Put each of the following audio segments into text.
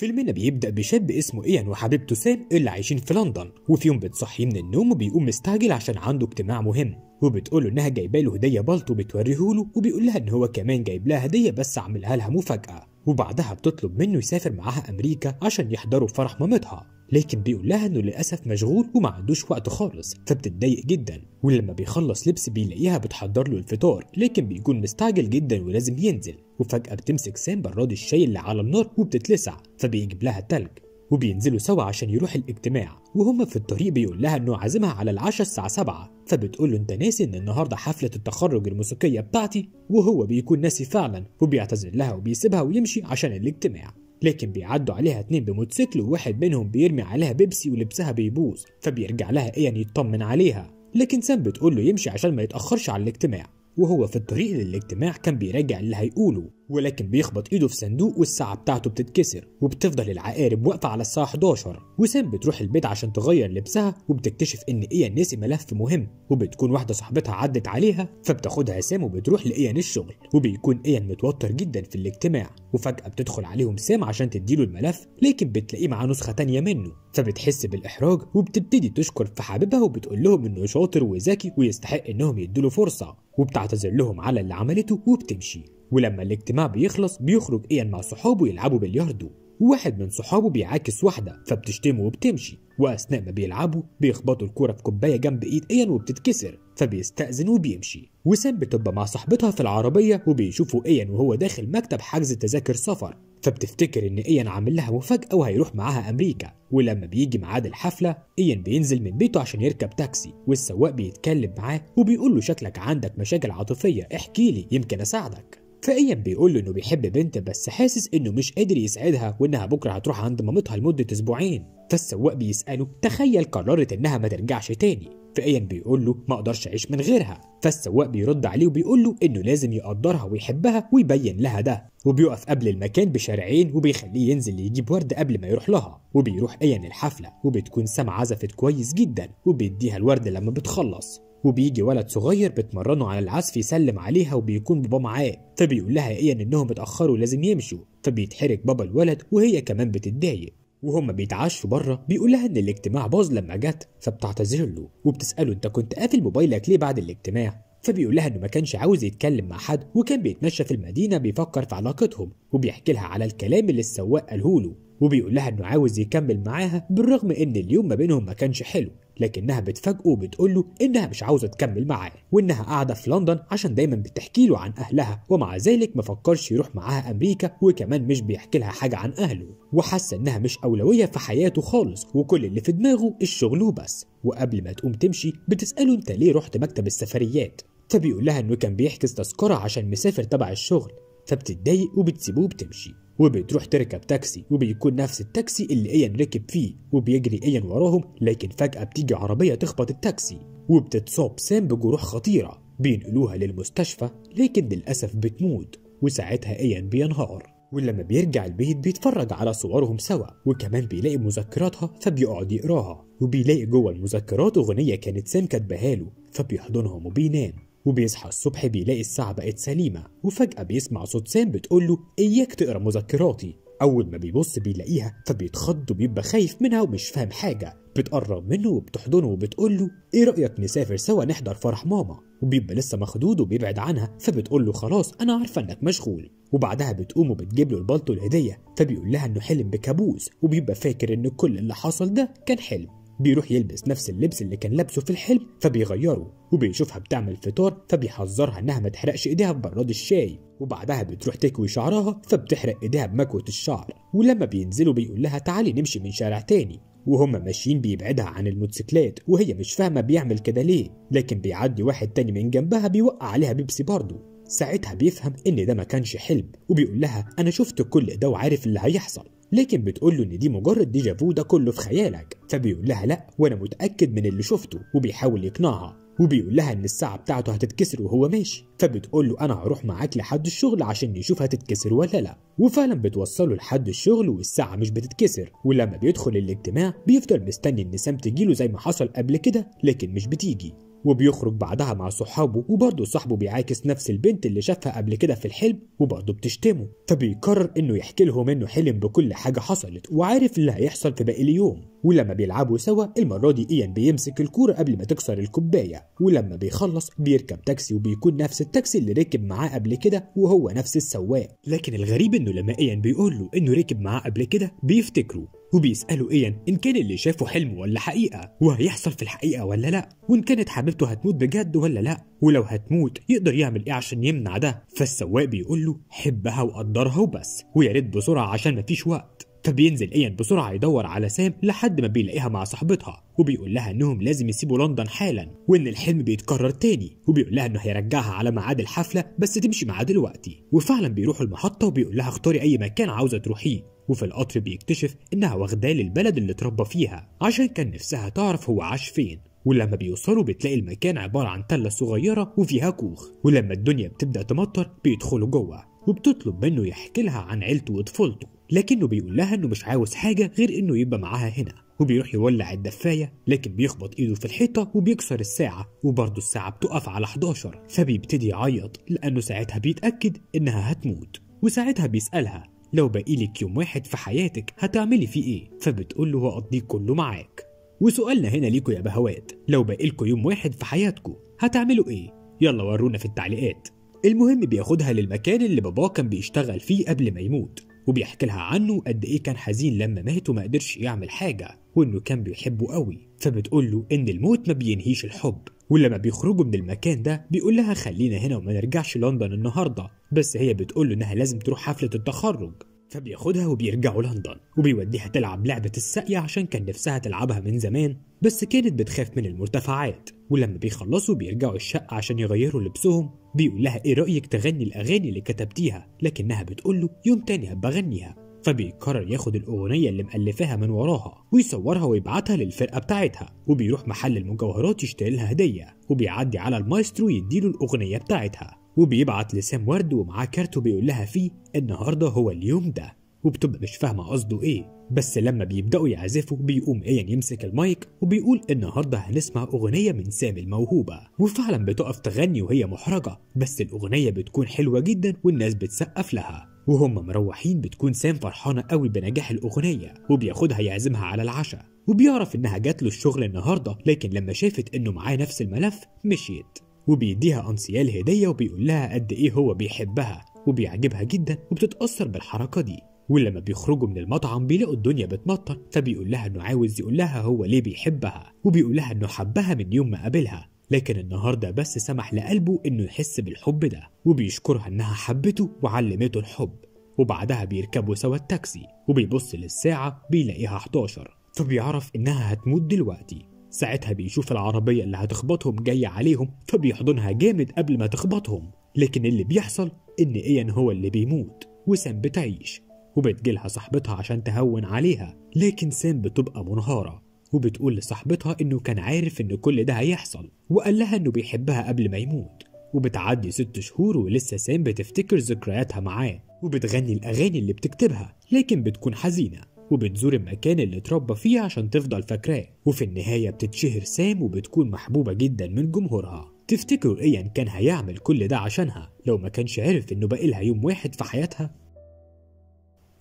فيلمنا بيبدأ بشاب اسمه إيان وحبيبته سام اللي عايشين في لندن وفي يوم بتصحيه من النوم وبيقوم مستعجل عشان عنده اجتماع مهم وبتقول له إنها جايبة له هدية بالطو بتوريه له وبيقول لها إن هو كمان جايب لها هدية بس عملها لها مفاجأة وبعدها بتطلب منه يسافر معاها أمريكا عشان يحضروا فرح مامتها لكن بيقول لها انه للاسف مشغول وما عندوش وقت خالص فبتتضايق جدا ولما بيخلص لبس بيلاقيها بتحضر له الفطار لكن بيكون مستعجل جدا ولازم ينزل وفجاه بتمسك سام براد الشاي اللي على النار وبتتلسع فبيجيب لها التلج وبينزلوا سوا عشان يروح الاجتماع وهما في الطريق بيقول لها انه عازمها على العشاء الساعه 7 فبتقول له انت ناسي ان النهارده حفله التخرج الموسيقيه بتاعتي وهو بيكون ناسي فعلا وبيعتذر لها وبيسيبها ويمشي عشان الاجتماع لكن بيعدوا عليها اتنين بموتوسيكل وواحد منهم بيرمي عليها بيبسي ولبسها بيبوظ فبيرجع لها ايان يعني يطمن عليها لكن سام بتقول له يمشي عشان ما يتأخرش على الاجتماع وهو في الطريق للاجتماع كان بيراجع اللي هيقوله ولكن بيخبط ايده في صندوق والساعه بتاعته بتتكسر وبتفضل العقارب واقفه على الساعه 11 وسام بتروح البيت عشان تغير لبسها وبتكتشف ان ايا نسي ملف مهم وبتكون واحده صاحبتها عدت عليها فبتاخدها سام وبتروح لايان الشغل وبيكون ايان متوتر جدا في الاجتماع وفجاه بتدخل عليهم سام عشان تديله الملف لكن بتلاقيه معاه نسخه تانية منه فبتحس بالاحراج وبتبتدي تشكر في حبيبها وبتقول لهم انه شاطر وذكي ويستحق انهم يدوا فرصه وبتعتذر لهم على اللي عملته وبتمشي ولما الاجتماع بيخلص بيخرج ايان مع صحابه يلعبوا بلياردو وواحد من صحابه بيعاكس واحدة فبتشتمه وبتمشي وأثناء ما بيلعبوا بيخبطوا الكورة في كوباية جنب إيد إيان وبتتكسر فبيستأذن وبيمشي وسام بتبقى مع صاحبتها في العربية وبيشوفوا إيان وهو داخل مكتب حجز تذاكر سفر فبتفتكر إن إيان عامل لها مفاجأة وهيروح معاها أمريكا ولما بيجي ميعاد الحفلة إيان بينزل من بيته عشان يركب تاكسي والسواق بيتكلم معاه وبيقول له شكلك عندك مشاكل عاطفية احكي لي يمكن أساعدك فايام بيقول له انه بيحب بنت بس حاسس انه مش قادر يسعدها وانها بكره هتروح عند مامتها لمده اسبوعين فالسواق بيساله تخيل قررت انها ما ترجعش تاني فايام بيقول له ما اقدرش اعيش من غيرها فالسواق بيرد عليه وبيقول له انه لازم يقدرها ويحبها ويبين لها ده وبيقف قبل المكان بشارعين وبيخليه ينزل يجيب ورد قبل ما يروح لها وبيروح ايان الحفله وبتكون سام عزفت كويس جدا وبيديها الورد لما بتخلص وبيجي ولد صغير بتمرنه على العزف يسلم عليها وبيكون بابا معاه فبيقول لها ايه انهم اتاخروا لازم يمشوا فبيتحرك بابا الولد وهي كمان بتتضايق وهما بيتعشوا بره بيقول لها ان الاجتماع باظ لما جت فبتعتذر له وبتساله انت كنت قافل موبايلك ليه بعد الاجتماع فبيقول لها انه ما كانش عاوز يتكلم مع حد وكان بيتمشى في المدينه بيفكر في علاقتهم وبيحكي لها على الكلام اللي السواق قاله له وبيقول لها انه عاوز يكمل معاها بالرغم ان اليوم ما بينهم ما كانش حلو لكنها بتفاجئه وبتقول له انها مش عاوزه تكمل معاه وانها قاعده في لندن عشان دايما بتحكي له عن اهلها ومع ذلك ما فكرش يروح معاها امريكا وكمان مش بيحكي لها حاجه عن اهله وحاسه انها مش اولويه في حياته خالص وكل اللي في دماغه الشغل وبس وقبل ما تقوم تمشي بتساله انت ليه رحت مكتب السفريات فبيقول لها انه كان بيحجز تذكره عشان مسافر تبع الشغل فبتتضايق وبتسيبه وبتمشي وبتروح تركب تاكسي وبيكون نفس التاكسي اللي ايان ركب فيه وبيجري ايان وراهم لكن فجأة بتيجي عربية تخبط التاكسي وبتتصاب سام بجروح خطيرة بينقلوها للمستشفى لكن للأسف بتموت وساعتها ايان بينهار ولما بيرجع البيت بيتفرج على صورهم سوا وكمان بيلاقي مذكراتها فبيقعد يقراها وبيلاقي جوه المذكرات أغنية كانت سام كاتباها له فبيحضنهم وبينام وبيصحى الصبح بيلاقي الساعة بقت سليمة وفجأة بيسمع صوت سام بتقول له إياك تقرا مذكراتي أول ما بيبص بيلاقيها فبيتخض وبيبقى خايف منها ومش فاهم حاجة بتقرب منه وبتحضنه وبتقول له إيه رأيك نسافر سوا نحضر فرح ماما وبيبقى لسه مخدود وبيبعد عنها فبتقول له خلاص أنا عارفة إنك مشغول وبعدها بتقوم وبتجيب له البلطو الهدية فبيقول لها إنه حلم بكابوس وبيبقى فاكر إن كل اللي حصل ده كان حلم بيروح يلبس نفس اللبس اللي كان لابسه في الحلم فبيغيره وبيشوفها بتعمل فطار فبيحذرها انها ما تحرقش ايديها براد الشاي وبعدها بتروح تكوي شعرها فبتحرق ايديها بمكوة الشعر ولما بينزلوا بيقول لها تعالي نمشي من شارع تاني وهما ماشيين بيبعدها عن الموتوسيكلات وهي مش فاهمة بيعمل كده ليه لكن بيعدي واحد تاني من جنبها بيوقع عليها بيبسي برضه ساعتها بيفهم ان ده ما كانش حلم وبيقول لها انا شفت كل ده وعارف اللي هيحصل لكن بتقول له ان دي مجرد ديجافو ده كله في خيالك فبيقول لها لا وانا متاكد من اللي شفته وبيحاول يقنعها وبيقول لها ان الساعه بتاعته هتتكسر وهو ماشي فبتقول له انا هروح معاك لحد الشغل عشان نشوف هتتكسر ولا لا وفعلا بتوصله لحد الشغل والساعه مش بتتكسر ولما بيدخل الاجتماع بيفضل مستني ان سام تجيله زي ما حصل قبل كده لكن مش بتيجي وبيخرج بعدها مع صحابه وبرضه صاحبه بيعاكس نفس البنت اللي شافها قبل كده في الحلم وبرضه بتشتمه فبيقرر انه يحكي لهم انه حلم بكل حاجه حصلت وعارف اللي هيحصل في باقي اليوم ولما بيلعبوا سوا المرة دي إيان بيمسك الكورة قبل ما تكسر الكوباية ولما بيخلص بيركب تاكسي وبيكون نفس التاكسي اللي ركب معاه قبل كده وهو نفس السواق لكن الغريب إنه لما إيان بيقول له إنه ركب معاه قبل كده بيفتكره وبيسألوا إيان إن كان اللي شافه حلم ولا حقيقة وهيحصل في الحقيقة ولا لأ وإن كانت حبيبته هتموت بجد ولا لأ ولو هتموت يقدر يعمل إيه عشان يمنع ده فالسواق بيقول له حبها وقدرها وبس ويا ريت بسرعة عشان مفيش وقت فبينزل ايان بسرعه يدور على سام لحد ما بيلاقيها مع صاحبتها وبيقول لها انهم لازم يسيبوا لندن حالا وان الحلم بيتكرر تاني وبيقول لها انه هيرجعها على ميعاد الحفله بس تمشي معاه دلوقتي وفعلا بيروحوا المحطه وبيقول لها اختاري اي مكان عاوزه تروحيه وفي القطر بيكتشف انها واخداه للبلد اللي اتربى فيها عشان كان نفسها تعرف هو عاش فين ولما بيوصلوا بتلاقي المكان عبارة عن تلة صغيرة وفيها كوخ ولما الدنيا بتبدأ تمطر بيدخلوا جوه وبتطلب منه يحكي لها عن عيلته وطفولته لكنه بيقول لها انه مش عاوز حاجة غير انه يبقى معاها هنا وبيروح يولع الدفاية لكن بيخبط ايده في الحيطة وبيكسر الساعة وبرضه الساعة بتقف على 11 فبيبتدي يعيط لأنه ساعتها بيتأكد إنها هتموت وساعتها بيسألها لو بقيلك يوم واحد في حياتك هتعملي فيه ايه فبتقول له هقضيه كله معاك وسؤالنا هنا ليكوا يا بهوات لو باقيلكوا يوم واحد في حياتكوا هتعملوا ايه يلا ورونا في التعليقات المهم بياخدها للمكان اللي باباه كان بيشتغل فيه قبل ما يموت وبيحكي لها عنه قد ايه كان حزين لما مات وما قدرش يعمل حاجه وانه كان بيحبه قوي فبتقول له ان الموت ما بينهيش الحب ولما بيخرجوا من المكان ده بيقول لها خلينا هنا وما نرجعش لندن النهارده بس هي بتقول له انها لازم تروح حفله التخرج فبياخدها وبيرجعوا لندن وبيوديها تلعب لعبة الساقية عشان كان نفسها تلعبها من زمان بس كانت بتخاف من المرتفعات ولما بيخلصوا بيرجعوا الشقة عشان يغيروا لبسهم بيقول لها ايه رأيك تغني الأغاني اللي كتبتيها لكنها بتقول له يوم تاني هبقى أغنيها فبيقرر ياخد الأغنية اللي مألفاها من وراها ويصورها ويبعتها للفرقة بتاعتها وبيروح محل المجوهرات يشتري لها هدية وبيعدي على المايسترو يديله الأغنية بتاعتها وبيبعت لسام ورد ومعاه كارت وبيقول لها فيه النهارده هو اليوم ده وبتبقى مش فاهمه قصده ايه بس لما بيبداوا يعزفوا بيقوم ايان يمسك المايك وبيقول النهارده هنسمع اغنيه من سام الموهوبه وفعلا بتقف تغني وهي محرجه بس الاغنيه بتكون حلوه جدا والناس بتسقف لها وهم مروحين بتكون سام فرحانه قوي بنجاح الاغنيه وبياخدها يعزمها على العشاء وبيعرف انها جات له الشغل النهارده لكن لما شافت انه معاه نفس الملف مشيت وبيديها أنسيال هدية وبيقول لها قد إيه هو بيحبها وبيعجبها جدا وبتتأثر بالحركة دي ولما بيخرجوا من المطعم بيلاقوا الدنيا بتمطر فبيقول لها انه عاوز يقول لها هو ليه بيحبها وبيقول لها انه حبها من يوم ما قابلها لكن النهارده بس سمح لقلبه انه يحس بالحب ده وبيشكرها انها حبته وعلمته الحب وبعدها بيركبوا سوا التاكسي وبيبص للساعه بيلاقيها 11 فبيعرف انها هتموت دلوقتي ساعتها بيشوف العربية اللي هتخبطهم جاية عليهم فبيحضنها جامد قبل ما تخبطهم لكن اللي بيحصل إن إيان هو اللي بيموت وسام بتعيش وبتجيلها صاحبتها عشان تهون عليها لكن سام بتبقى منهارة وبتقول لصاحبتها إنه كان عارف إن كل ده هيحصل وقال لها إنه بيحبها قبل ما يموت وبتعدي ست شهور ولسه سام بتفتكر ذكرياتها معاه وبتغني الأغاني اللي بتكتبها لكن بتكون حزينة وبتزور المكان اللي اتربى فيه عشان تفضل فاكراه وفي النهاية بتتشهر سام وبتكون محبوبة جدا من جمهورها تفتكروا ايا يعني كان هيعمل كل ده عشانها لو ما كانش عرف انه باقي لها يوم واحد في حياتها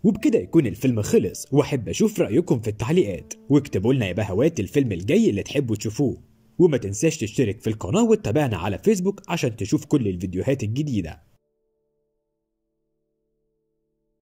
وبكده يكون الفيلم خلص واحب اشوف رايكم في التعليقات واكتبوا لنا يا بهوات الفيلم الجاي اللي تحبوا تشوفوه وما تنساش تشترك في القناه وتتابعنا على فيسبوك عشان تشوف كل الفيديوهات الجديده